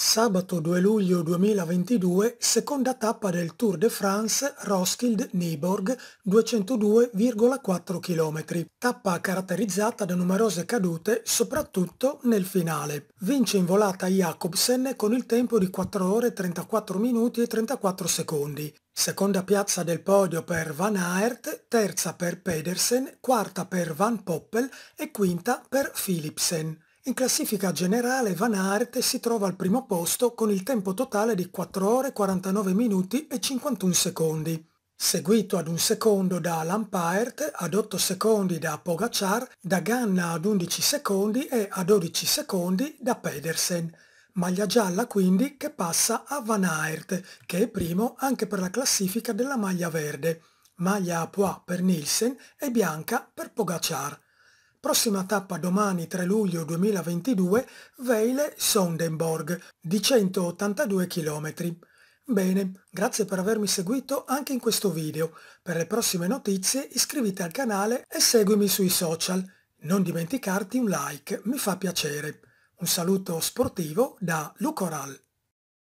Sabato 2 luglio 2022, seconda tappa del Tour de France roskilde niborg 202,4 km. Tappa caratterizzata da numerose cadute, soprattutto nel finale. Vince in volata Jakobsen con il tempo di 4 ore 34 minuti e 34 secondi. Seconda piazza del podio per Van Aert, terza per Pedersen, quarta per Van Poppel e quinta per Philipsen. In classifica generale Van Aert si trova al primo posto con il tempo totale di 4 ore 49 minuti e 51 secondi, seguito ad un secondo da Lampaert, ad 8 secondi da Pogacar, da Ganna ad 11 secondi e a 12 secondi da Pedersen. Maglia gialla quindi che passa a Van Aert, che è primo anche per la classifica della maglia verde, maglia a pois per Nielsen e bianca per Pogacar. Prossima tappa domani 3 luglio 2022 Veile-Sondenborg di 182 km. Bene, grazie per avermi seguito anche in questo video. Per le prossime notizie iscriviti al canale e seguimi sui social. Non dimenticarti un like, mi fa piacere. Un saluto sportivo da Lucoral.